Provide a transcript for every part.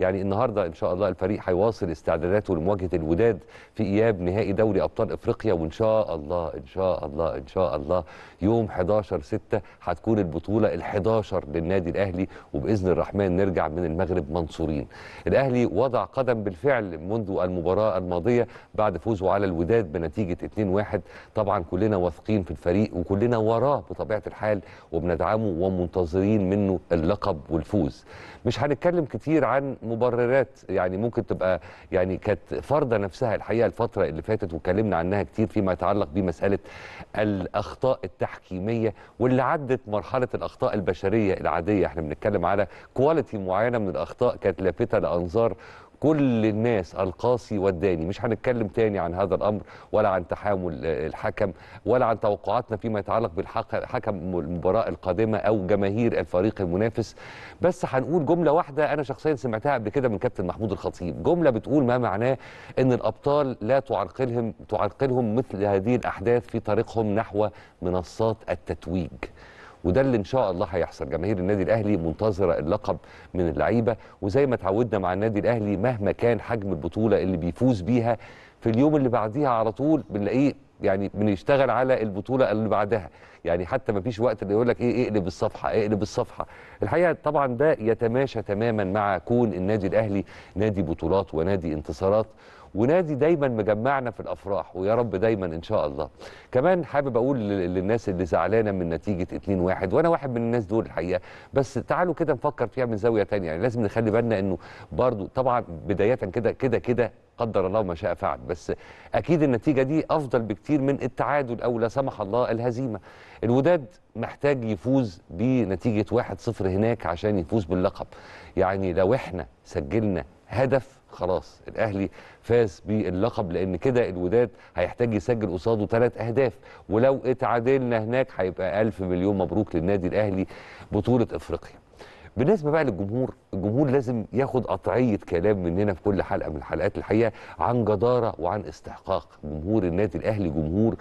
يعني النهارده ان شاء الله الفريق هيواصل استعداداته لمواجهه الوداد في اياب نهائي دوري ابطال افريقيا وان شاء الله ان شاء الله ان شاء الله يوم 11 6 هتكون البطوله ال11 للنادي الاهلي وباذن الرحمن نرجع من المغرب منصورين. الاهلي وضع قدم بالفعل منذ المباراه الماضيه بعد فوزه على الوداد بنتيجه 2-1 طبعا كلنا واثقين في الفريق وكلنا وراه بطبيعه الحال وبندعمه ومنتظرين منه اللقب والفوز. مش هنتكلم كتير عن مبررات يعني ممكن تبقى يعني كانت فارضه نفسها الحقيقه الفتره اللي فاتت وكلمنا عنها كتير فيما يتعلق بمساله الاخطاء التحكيميه واللي عدت مرحله الاخطاء البشريه العاديه احنا بنتكلم على كواليتي معينه من الاخطاء كانت لافته لانظار كل الناس القاسي والداني مش هنتكلم تاني عن هذا الامر ولا عن تحامل الحكم ولا عن توقعاتنا فيما يتعلق بالحكم المباراه القادمه او جماهير الفريق المنافس بس هنقول جمله واحده انا شخصيا سمعتها قبل كده من كابتن محمود الخطيب جمله بتقول ما معناه ان الابطال لا تعرقلهم تعرقلهم مثل هذه الاحداث في طريقهم نحو منصات التتويج وده اللي ان شاء الله هيحصل جماهير النادي الاهلي منتظره اللقب من اللعيبه وزي ما اتعودنا مع النادي الاهلي مهما كان حجم البطوله اللي بيفوز بيها في اليوم اللي بعديها على طول بنلاقيه يعني بنشتغل على البطوله اللي بعدها يعني حتى ما فيش وقت اللي يقول لك ايه اقلب الصفحه اقلب الصفحه الحقيقه طبعا ده يتماشى تماما مع كون النادي الاهلي نادي بطولات ونادي انتصارات ونادي دايما مجمعنا في الافراح ويا رب دايما ان شاء الله كمان حابب اقول للناس اللي زعلانه من نتيجه 2 1 وانا واحد من الناس دول الحقيقه بس تعالوا كده نفكر فيها من زاويه ثانيه يعني لازم نخلي بالنا انه برضو طبعا بدايه كده كده كده قدر الله ما شاء فعل بس اكيد النتيجه دي افضل بكتير من التعادل او لا سمح الله الهزيمه الوداد محتاج يفوز بنتيجه 1-0 هناك عشان يفوز باللقب يعني لو احنا سجلنا هدف خلاص الاهلي فاز باللقب لان كده الوداد هيحتاج يسجل قصاده ثلاث اهداف ولو اتعادلنا هناك هيبقى الف مليون مبروك للنادي الاهلي بطوله افريقيا بالنسبه بقى للجمهور الجمهور لازم ياخد قطعيه كلام مننا في كل حلقه من الحلقات الحقيقه عن جداره وعن استحقاق جمهور النادي الاهلي جمهور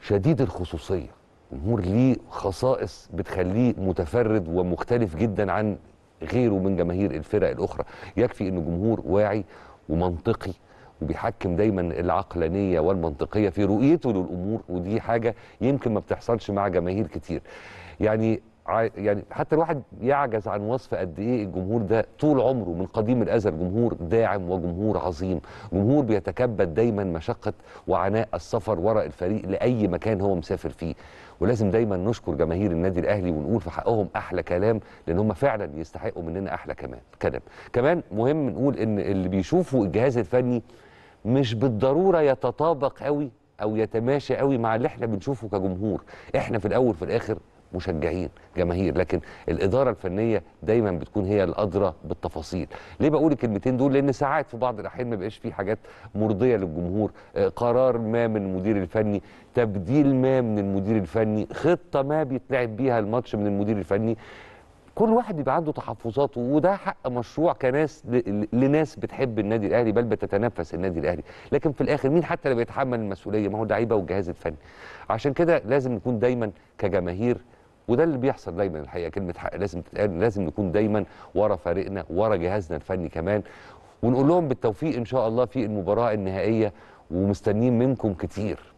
شديد الخصوصيه جمهور ليه خصائص بتخليه متفرد ومختلف جدا عن غيره من جماهير الفرق الاخرى يكفي ان جمهور واعي ومنطقي وبيحكم دايما العقلانيه والمنطقيه في رؤيته للامور ودي حاجه يمكن ما بتحصلش مع جماهير كتير يعني يعني حتى الواحد يعجز عن وصف قد ايه الجمهور ده طول عمره من قديم الازل جمهور داعم وجمهور عظيم، جمهور بيتكبد دايما مشقه وعناء السفر وراء الفريق لاي مكان هو مسافر فيه، ولازم دايما نشكر جماهير النادي الاهلي ونقول في حقهم احلى كلام لان هم فعلا يستحقوا مننا احلى كمان كلام. كمان مهم نقول ان اللي بيشوفوا الجهاز الفني مش بالضروره يتطابق قوي او يتماشى قوي مع اللي احنا بنشوفه كجمهور، احنا في الاول وفي الاخر مشجعين جماهير لكن الاداره الفنيه دايما بتكون هي الادرى بالتفاصيل ليه بقول الكلمتين دول لان ساعات في بعض الاحيان ما بقاش في حاجات مرضيه للجمهور آه، قرار ما من المدير الفني تبديل ما من المدير الفني خطه ما بيتلعب بيها الماتش من المدير الفني كل واحد بيبقى عنده تحفظاته وده حق مشروع كناس ل... لناس بتحب النادي الاهلي بل بتتنفس النادي الاهلي لكن في الاخر مين حتى اللي بيتحمل المسؤوليه ما هو اللعيبه والجهاز الفني عشان كده لازم نكون دايما كجماهير وده اللي بيحصل دايما الحقيقه كلمه حق لازم تتقال لازم نكون دايما ورا فريقنا ورا جهازنا الفني كمان ونقول لهم بالتوفيق ان شاء الله في المباراه النهائيه ومستنيين منكم كتير